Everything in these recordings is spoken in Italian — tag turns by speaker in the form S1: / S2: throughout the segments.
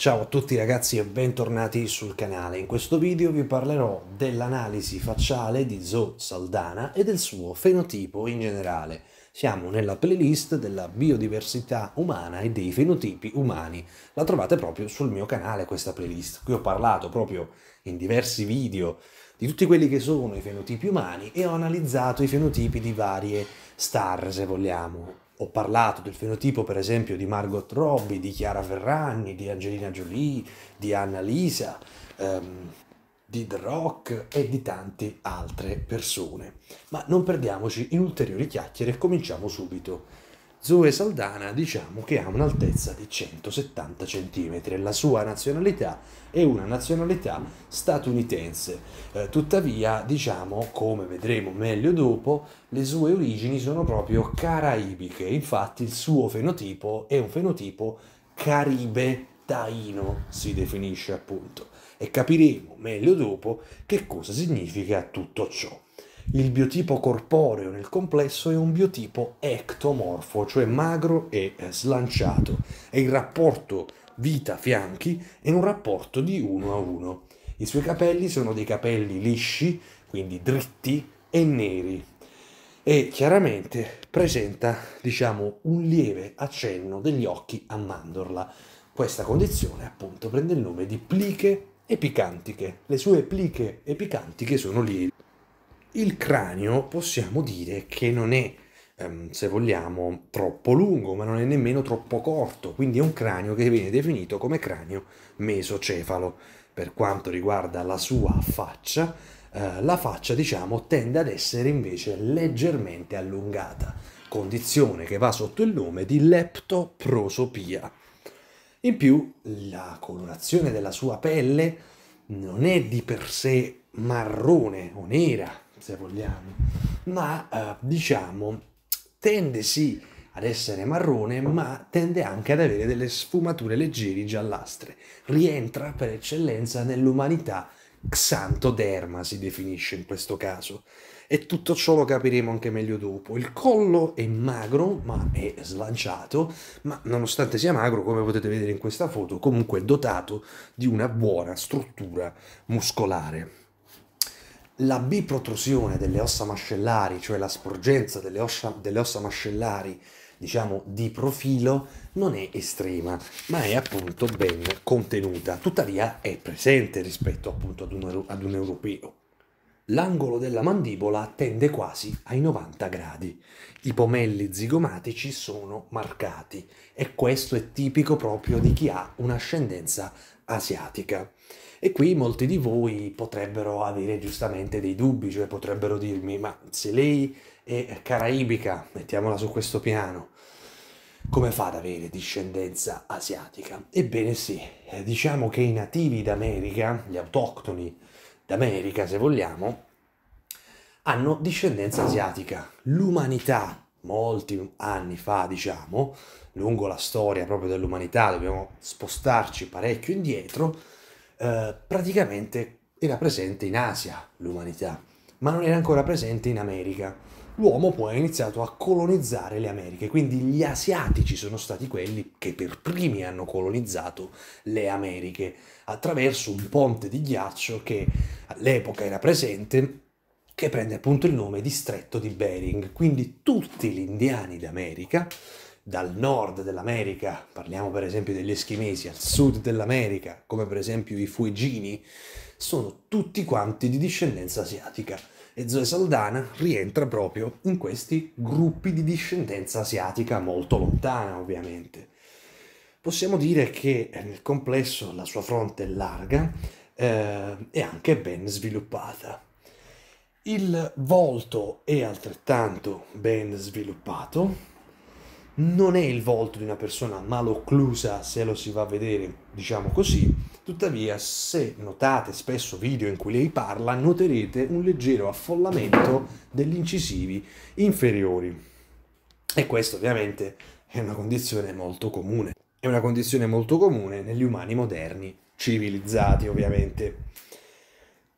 S1: Ciao a tutti ragazzi e bentornati sul canale. In questo video vi parlerò dell'analisi facciale di Zoe Saldana e del suo fenotipo in generale. Siamo nella playlist della biodiversità umana e dei fenotipi umani. La trovate proprio sul mio canale questa playlist. Qui ho parlato proprio in diversi video di tutti quelli che sono i fenotipi umani e ho analizzato i fenotipi di varie star, se vogliamo ho parlato del fenotipo per esempio di Margot Robbie, di Chiara Ferragni, di Angelina Jolie, di Anna Lisa, um, di The Rock e di tante altre persone. Ma non perdiamoci in ulteriori chiacchiere e cominciamo subito. Zoe Saldana diciamo che ha un'altezza di 170 cm e la sua nazionalità è una nazionalità statunitense. Eh, tuttavia, diciamo, come vedremo meglio dopo, le sue origini sono proprio caraibiche, infatti il suo fenotipo è un fenotipo caribe taino, si definisce appunto, e capiremo meglio dopo che cosa significa tutto ciò. Il biotipo corporeo nel complesso è un biotipo ectomorfo, cioè magro e eh, slanciato, e il rapporto vita-fianchi è un rapporto di uno a uno. I suoi capelli sono dei capelli lisci, quindi dritti e neri, e chiaramente presenta, diciamo, un lieve accenno degli occhi a mandorla. Questa condizione, appunto, prende il nome di pliche epicantiche. Le sue pliche epicantiche sono lievi. Il cranio possiamo dire che non è, ehm, se vogliamo, troppo lungo, ma non è nemmeno troppo corto, quindi è un cranio che viene definito come cranio mesocefalo. Per quanto riguarda la sua faccia, eh, la faccia diciamo tende ad essere invece leggermente allungata, condizione che va sotto il nome di leptoprosopia. In più, la colorazione della sua pelle non è di per sé marrone o nera, se vogliamo, ma eh, diciamo tende sì ad essere marrone, ma tende anche ad avere delle sfumature leggeri giallastre. Rientra per eccellenza nell'umanità xantoderma, si definisce in questo caso. E tutto ciò lo capiremo anche meglio dopo. Il collo è magro, ma è slanciato, ma nonostante sia magro, come potete vedere in questa foto, comunque è dotato di una buona struttura muscolare la biprotrusione delle ossa mascellari, cioè la sporgenza delle ossa, delle ossa mascellari, diciamo di profilo, non è estrema, ma è appunto ben contenuta. Tuttavia è presente rispetto appunto ad un, ad un europeo. L'angolo della mandibola tende quasi ai 90 gradi. I pomelli zigomatici sono marcati e questo è tipico proprio di chi ha un'ascendenza asiatica. E qui molti di voi potrebbero avere giustamente dei dubbi, cioè potrebbero dirmi, ma se lei è caraibica, mettiamola su questo piano, come fa ad avere discendenza asiatica? Ebbene sì, eh, diciamo che i nativi d'America, gli autoctoni d'America se vogliamo, hanno discendenza asiatica. L'umanità, molti anni fa diciamo, lungo la storia proprio dell'umanità, dobbiamo spostarci parecchio indietro, eh, praticamente era presente in Asia l'umanità, ma non era ancora presente in America. L'uomo poi ha iniziato a colonizzare le Americhe, quindi gli asiatici sono stati quelli che per primi hanno colonizzato le Americhe attraverso un ponte di ghiaccio che all'epoca era presente che prende appunto il nome di Stretto di Bering. Quindi tutti gli indiani d'America dal nord dell'America, parliamo per esempio degli eschimesi, al sud dell'America, come per esempio i fuegini, sono tutti quanti di discendenza asiatica. E Zoe Saldana rientra proprio in questi gruppi di discendenza asiatica molto lontana, ovviamente. Possiamo dire che nel complesso la sua fronte è larga eh, e anche ben sviluppata. Il volto è altrettanto ben sviluppato, non è il volto di una persona malocclusa se lo si va a vedere, diciamo così, tuttavia se notate spesso video in cui lei parla noterete un leggero affollamento degli incisivi inferiori e questo ovviamente è una condizione molto comune, è una condizione molto comune negli umani moderni civilizzati ovviamente.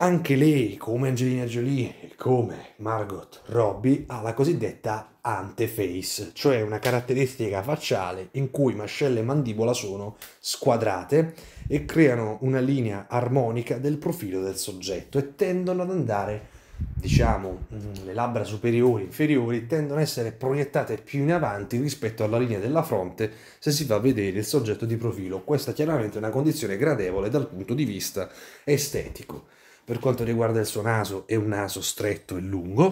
S1: Anche lei, come Angelina Jolie e come Margot Robbie, ha la cosiddetta anteface, cioè una caratteristica facciale in cui mascella e mandibola sono squadrate e creano una linea armonica del profilo del soggetto e tendono ad andare, diciamo, mm, le labbra superiori e inferiori tendono ad essere proiettate più in avanti rispetto alla linea della fronte se si va a vedere il soggetto di profilo. Questa chiaramente è una condizione gradevole dal punto di vista estetico. Per quanto riguarda il suo naso, è un naso stretto e lungo.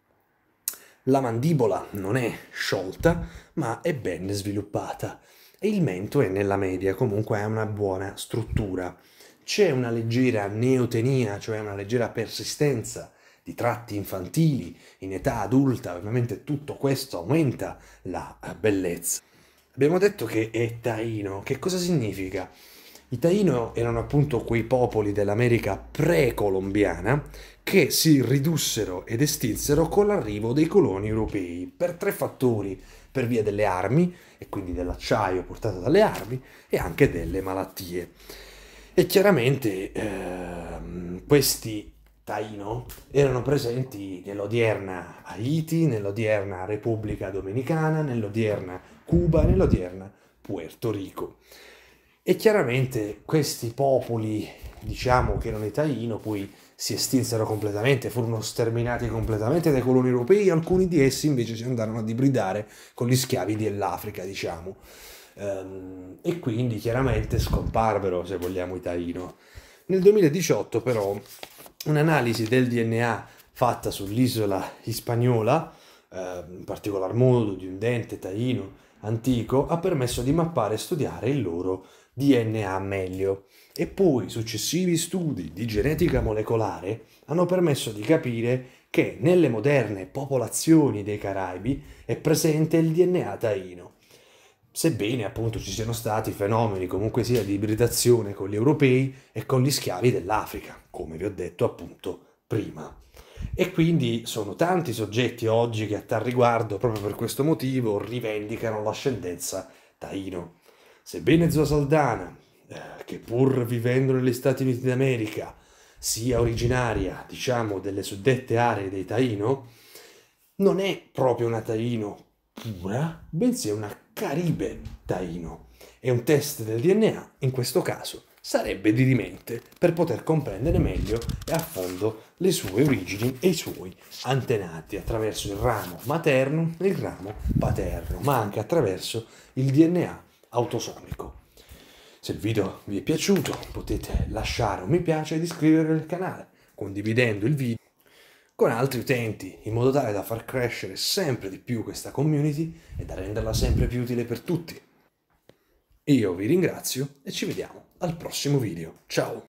S1: La mandibola non è sciolta, ma è ben sviluppata. E il mento è nella media, comunque ha una buona struttura. C'è una leggera neotenia, cioè una leggera persistenza di tratti infantili in età adulta, ovviamente tutto questo aumenta la bellezza. Abbiamo detto che è taino, che cosa significa? I Taino erano appunto quei popoli dell'America precolombiana che si ridussero ed estinsero con l'arrivo dei coloni europei per tre fattori, per via delle armi, e quindi dell'acciaio portato dalle armi, e anche delle malattie. E chiaramente ehm, questi Taino erano presenti nell'odierna Haiti, nell'odierna Repubblica Dominicana, nell'odierna Cuba nell'odierna Puerto Rico. E chiaramente questi popoli, diciamo che erano i taino, poi si estinsero completamente, furono sterminati completamente dai coloni europei, alcuni di essi invece si andarono ad ibridare con gli schiavi dell'Africa, diciamo. Ehm, e quindi chiaramente scomparvero, se vogliamo, i taino. Nel 2018 però un'analisi del DNA fatta sull'isola hispaniola, ehm, in particolar modo di un dente taino antico, ha permesso di mappare e studiare il loro DNA meglio e poi successivi studi di genetica molecolare hanno permesso di capire che nelle moderne popolazioni dei Caraibi è presente il DNA taino. Sebbene appunto ci siano stati fenomeni comunque sia di ibridazione con gli europei e con gli schiavi dell'Africa, come vi ho detto appunto prima. E quindi sono tanti soggetti oggi che a tal riguardo, proprio per questo motivo, rivendicano l'ascendenza taino. Sebbene Zoa Saldana, eh, che pur vivendo negli Stati Uniti d'America sia originaria, diciamo, delle suddette aree dei Taino, non è proprio una Taino pura, bensì una Caribe Taino. E un test del DNA, in questo caso, sarebbe di rimente per poter comprendere meglio e a fondo le sue origini e i suoi antenati attraverso il ramo materno e il ramo paterno, ma anche attraverso il DNA autosonico. Se il video vi è piaciuto potete lasciare un mi piace ed iscrivervi al canale condividendo il video con altri utenti in modo tale da far crescere sempre di più questa community e da renderla sempre più utile per tutti. Io vi ringrazio e ci vediamo al prossimo video. Ciao!